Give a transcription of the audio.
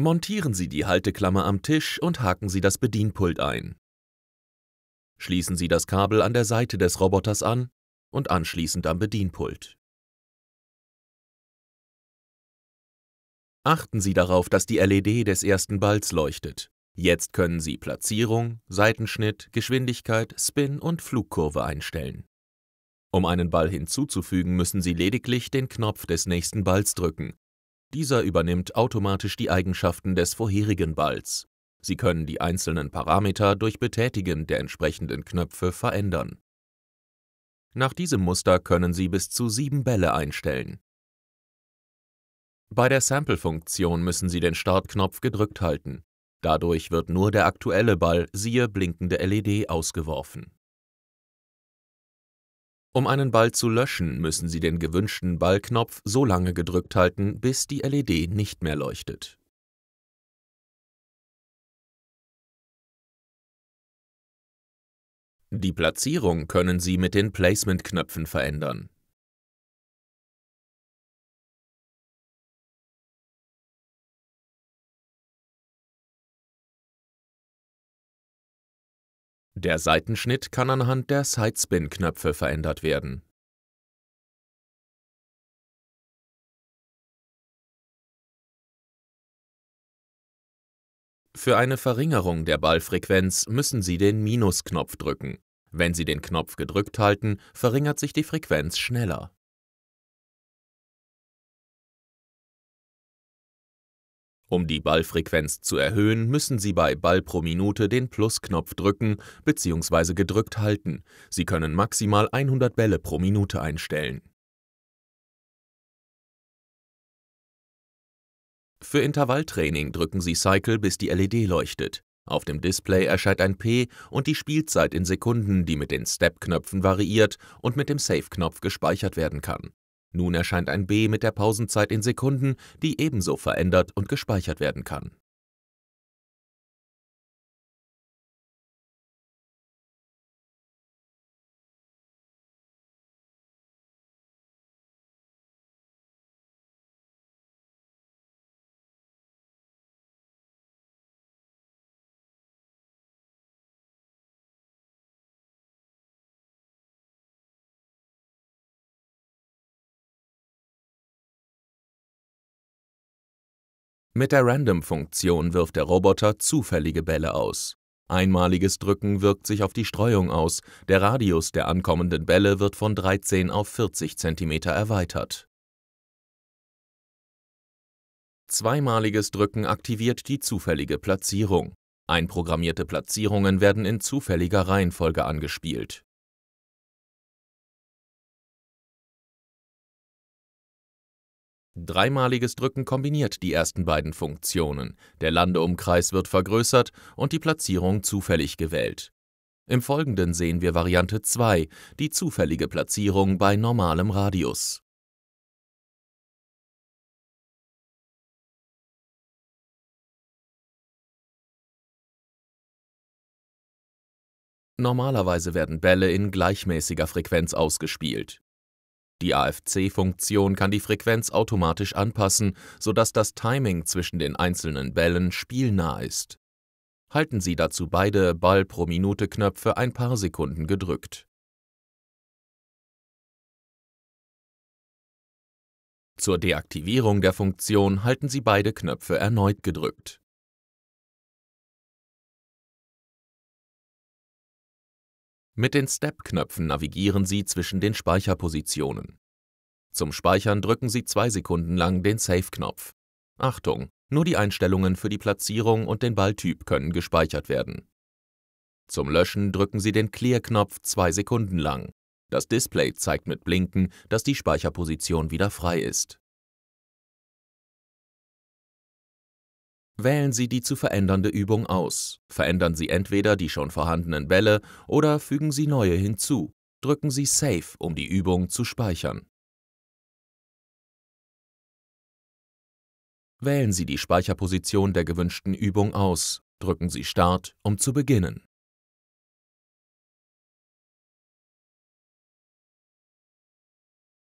Montieren Sie die Halteklammer am Tisch und haken Sie das Bedienpult ein. Schließen Sie das Kabel an der Seite des Roboters an und anschließend am Bedienpult. Achten Sie darauf, dass die LED des ersten Balls leuchtet. Jetzt können Sie Platzierung, Seitenschnitt, Geschwindigkeit, Spin und Flugkurve einstellen. Um einen Ball hinzuzufügen, müssen Sie lediglich den Knopf des nächsten Balls drücken dieser übernimmt automatisch die Eigenschaften des vorherigen Balls. Sie können die einzelnen Parameter durch Betätigen der entsprechenden Knöpfe verändern. Nach diesem Muster können Sie bis zu sieben Bälle einstellen. Bei der Sample-Funktion müssen Sie den Startknopf gedrückt halten. Dadurch wird nur der aktuelle Ball, siehe blinkende LED, ausgeworfen um einen Ball zu löschen, müssen Sie den gewünschten Ballknopf so lange gedrückt halten, bis die LED nicht mehr leuchtet. Die Platzierung können Sie mit den Placement-Knöpfen verändern Der Seitenschnitt kann anhand der Sidespin-Knöpfe verändert werden. Für eine Verringerung der Ballfrequenz müssen Sie den Minusknopf drücken. Wenn Sie den Knopf gedrückt halten, verringert sich die Frequenz schneller Um die Ballfrequenz zu erhöhen, müssen Sie bei Ball pro Minute den Plus-Knopf drücken bzw. gedrückt halten. Sie können maximal 100 Bälle pro Minute einstellen. Für Intervalltraining drücken Sie Cycle, bis die LED leuchtet. Auf dem Display erscheint ein P und die Spielzeit in Sekunden, die mit den Step-Knöpfen variiert und mit dem Save-Knopf gespeichert werden kann. Nun erscheint ein B mit der Pausenzeit in Sekunden, die ebenso verändert und gespeichert werden kann Mit der Random-Funktion wirft der Roboter zufällige Bälle aus. Einmaliges Drücken wirkt sich auf die Streuung aus, der Radius der ankommenden Bälle wird von 13 auf 40 cm erweitert. Zweimaliges Drücken aktiviert die zufällige Platzierung. Einprogrammierte Platzierungen werden in zufälliger Reihenfolge angespielt. Dreimaliges Drücken kombiniert die ersten beiden Funktionen, der Landeumkreis wird vergrößert und die Platzierung zufällig gewählt. Im Folgenden sehen wir Variante 2, die zufällige Platzierung bei normalem Radius. Normalerweise werden Bälle in gleichmäßiger Frequenz ausgespielt. Die AFC-Funktion kann die Frequenz automatisch anpassen, sodass das Timing zwischen den einzelnen Bällen spielnah ist. Halten Sie dazu beide Ball-pro-Minute-Knöpfe ein paar Sekunden gedrückt. Zur Deaktivierung der Funktion halten Sie beide Knöpfe erneut gedrückt. Mit den Step-Knöpfen navigieren Sie zwischen den Speicherpositionen. Zum Speichern drücken Sie zwei Sekunden lang den Save-Knopf. Achtung, nur die Einstellungen für die Platzierung und den Balltyp können gespeichert werden. Zum Löschen drücken Sie den Clear-Knopf zwei Sekunden lang. Das Display zeigt mit Blinken, dass die Speicherposition wieder frei ist. Wählen Sie die zu verändernde Übung aus. Verändern Sie entweder die schon vorhandenen Bälle oder fügen Sie neue hinzu. Drücken Sie Save, um die Übung zu speichern. Wählen Sie die Speicherposition der gewünschten Übung aus. Drücken Sie Start, um zu beginnen.